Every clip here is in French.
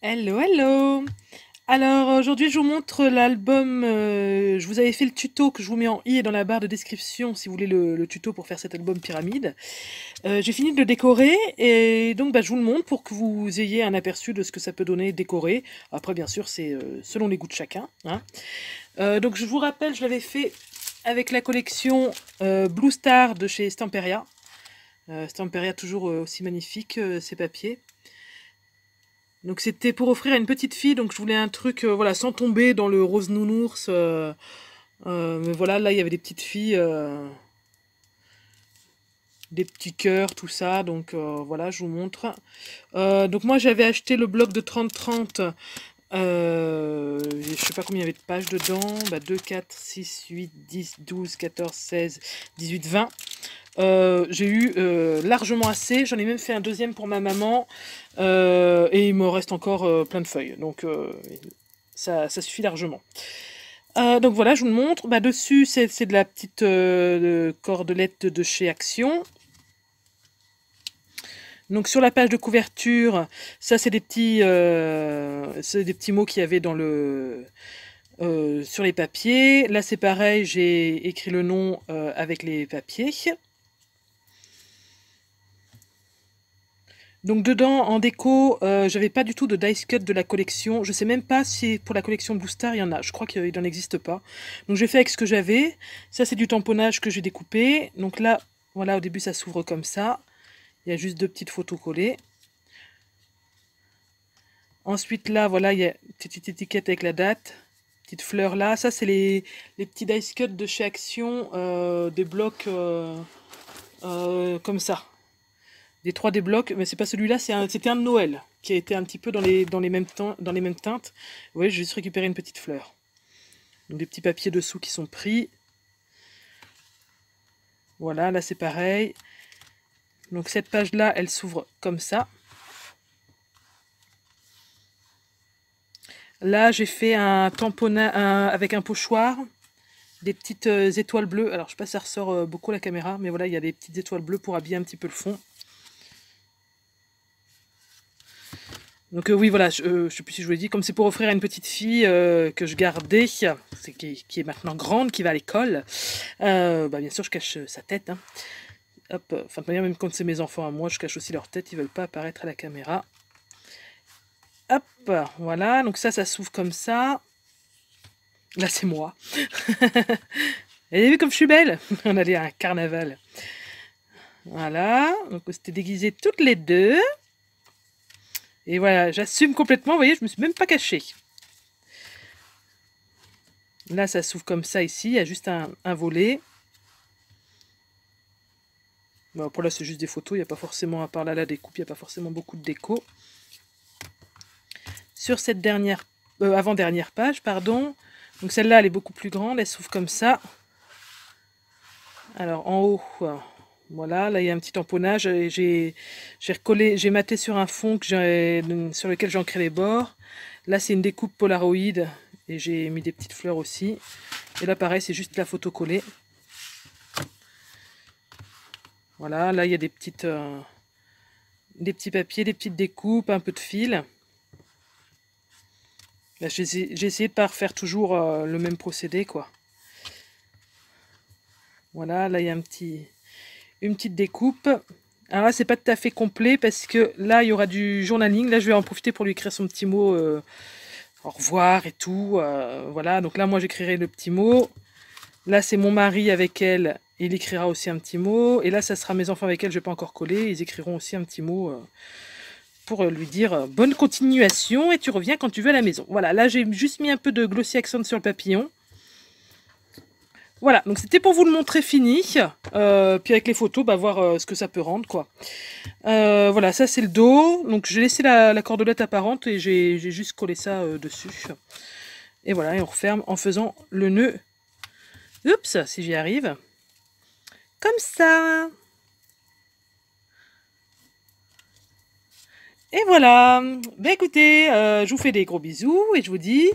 Hello, hello Alors aujourd'hui je vous montre l'album, euh, je vous avais fait le tuto que je vous mets en i et dans la barre de description si vous voulez le, tuto pour faire cet album pyramide. Euh, j'ai fini de le décorer et donc bah, je vous le montre pour que vous ayez un aperçu de ce que ça peut donner décorer. Après bien sûr c'est euh, selon les goûts de chacun. Hein. donc je vous rappelle, je l'avais fait avec la collection Blue Star de chez Stamperia. Stamperia toujours aussi magnifique, ces papiers. Donc c'était pour offrir à une petite fille, donc je voulais un truc, euh, voilà, sans tomber dans le rose nounours. Euh, euh, mais voilà, là il y avait des petites filles, des petits cœurs, tout ça. Donc voilà, je vous montre. donc moi j'avais acheté le bloc de 30-30. Euh, je sais pas combien il y avait de pages dedans. 2, 4, 6, 8, 10, 12, 14, 16, 18, 20. Euh, j'ai eu euh, largement assez. J'en ai même fait un deuxième pour ma maman. Euh, et il me reste encore plein de feuilles. Donc ça, suffit largement. donc voilà, je vous le montre. Bah, dessus, c'est de la petite cordelette de chez Action. Donc sur la page de couverture, ça c'est des petits des petits mots qu'il y avait dans le sur les papiers. Là c'est pareil, j'ai écrit le nom avec les papiers. Donc dedans, en déco, je euh, j'avais pas du tout de dice cut de la collection. Je sais même pas si pour la collection Booster il y en a. Je crois qu'il n'en existe pas. Donc j'ai fait avec ce que j'avais. Ça, c'est du tamponnage que j'ai découpé. Donc là, voilà, au début, ça s'ouvre comme ça. Il y a juste deux petites photos collées. Ensuite, là, voilà, il y a une petite étiquette avec la date. Petite fleur là. Ça, c'est les, petits dice cuts de chez Action. Euh, des blocs euh, comme ça des 3D blocs, mais c'est pas celui-là, c'était un, un de Noël qui a été un petit peu dans les, dans les, mêmes, dans les mêmes teintes. Vous voyez, j'ai juste récupéré une petite fleur. Donc des petits papiers dessous qui sont pris. Voilà, là c'est pareil. Donc cette page-là, elle s'ouvre comme ça. Là, j'ai fait un tamponnage avec un pochoir, des petites euh, étoiles bleues. Alors, je ne sais pas si ça ressort euh, beaucoup la caméra, mais voilà, il y a des petites étoiles bleues pour habiller un petit peu le fond. Donc euh, oui, voilà, je ne euh, sais plus si je vous l'ai dit, comme c'est pour offrir à une petite fille euh, que je gardais, qui, est maintenant grande, qui va à l'école, bah, bien sûr je cache sa tête. Hein. Hop, enfin de manière, même quand c'est mes enfants à moi, je cache aussi leur tête, ils veulent pas apparaître à la caméra. Hop, voilà, donc ça, ça s'ouvre comme ça. Là c'est moi. Et vous vu comme je suis belle On allait à un carnaval. Voilà, donc s'était déguisé toutes les deux. Et voilà, j'assume complètement, vous voyez, je me suis même pas cachée. Là, ça s'ouvre comme ça ici, il y a juste un, volet. Bon, pour là, c'est juste des photos, il n'y a pas forcément, à part là, la découpe, il n'y a pas forcément beaucoup de déco. Sur cette dernière, euh, avant-dernière page, pardon, donc celle-là, elle est beaucoup plus grande, elle s'ouvre comme ça. Alors, en haut, voilà, là il y a un petit tamponnage. J'ai recollé, j'ai maté sur un fond que sur lequel j'ai ancré les bords. Là c'est une découpe polaroïde, et j'ai mis des petites fleurs aussi. Et là pareil, c'est juste la photo collée. Voilà, là il y a des petites, euh, des petits papiers, des petites découpes, un peu de fil. J'ai essayé de ne pas refaire toujours euh, le même procédé quoi. Voilà, là il y a un petit, une petite découpe. Alors là, c'est pas tout à fait complet parce que là, il y aura du journaling. Là, je vais en profiter pour lui écrire son petit mot euh, au revoir et tout. Euh, voilà, donc là, moi, j'écrirai le petit mot. Là, c'est mon mari avec elle. Il écrira aussi un petit mot. Et là, ça sera mes enfants avec elle. Je vais pas encore coller. Ils écriront aussi un petit mot euh, pour lui dire bonne continuation et tu reviens quand tu veux à la maison. Voilà, là, j'ai juste mis un peu de Glossy Accent sur le papillon. Voilà, donc c'était pour vous le montrer fini. Euh, puis avec les photos, bah, voir euh, ce que ça peut rendre. quoi. Euh, voilà, ça c'est le dos. Donc j'ai laissé la, la, cordelette apparente et j'ai juste collé ça dessus. Et voilà, et on referme en faisant le nœud. Oups, si j'y arrive. Comme ça. Et voilà. Ben écoutez, je vous fais des gros bisous et je vous dis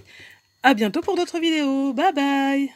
à bientôt pour d'autres vidéos. Bye bye